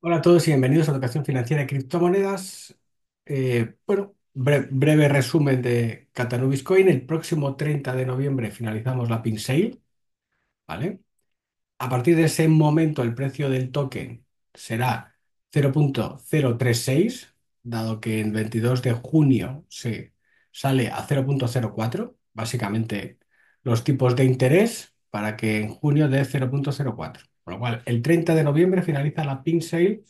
Hola a todos y bienvenidos a Educación Financiera y Criptomonedas. Eh, bueno, breve resumen de Catanubis Coin. El próximo 30 de noviembre finalizamos la pin sale, ¿vale? A partir de ese momento el precio del token será 0.036, dado que el 22 de junio se sale a 0.04, básicamente los tipos de interés para que en junio dé 0.04. Con lo cual, el 30 de noviembre finaliza la pin sale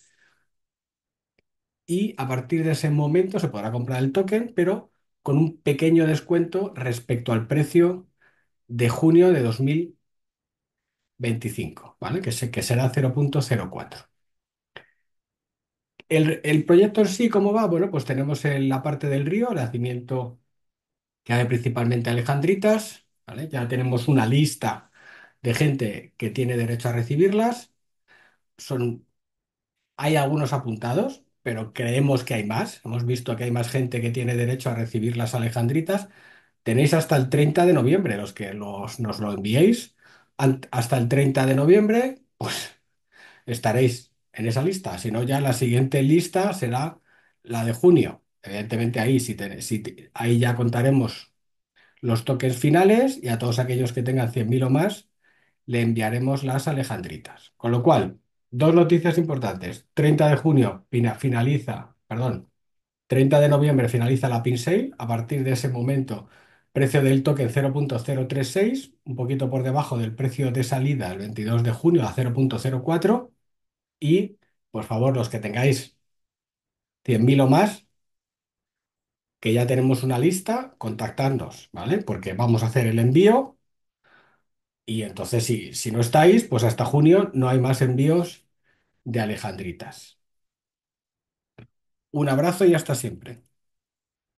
y a partir de ese momento se podrá comprar el token, pero con un pequeño descuento respecto al precio de junio de 2025, ¿vale? Que, que será 0.04. El, proyecto en sí, ¿cómo va? Bueno, pues tenemos en la parte del río, el nacimiento que hay principalmente alejandritas, Ya tenemos una lista de gente que tiene derecho a recibirlas. Son, hay algunos apuntados, pero creemos que hay más. Hemos visto que hay más gente que tiene derecho a recibir las alejandritas. Tenéis hasta el 30 de noviembre, los que nos lo enviéis, hasta el 30 de noviembre, pues estaréis en esa lista. Si no, ya la siguiente lista será la de junio. Evidentemente ahí, si, ahí ya contaremos los toques finales y a todos aquellos que tengan 100.000 o más, le enviaremos las alejandritas. Con lo cual, dos noticias importantes. 30 de junio finaliza, perdón, 30 de noviembre finaliza la pin sale. A partir de ese momento, precio del token 0.036, un poquito por debajo del precio de salida el 22 de junio a 0.04. Y, por favor, los que tengáis 100.000 o más, que ya tenemos una lista, contactadnos, ¿vale? Porque vamos a hacer el envío y entonces, si, si no estáis, pues hasta junio no hay más envíos de Alejandritas. Un abrazo y hasta siempre.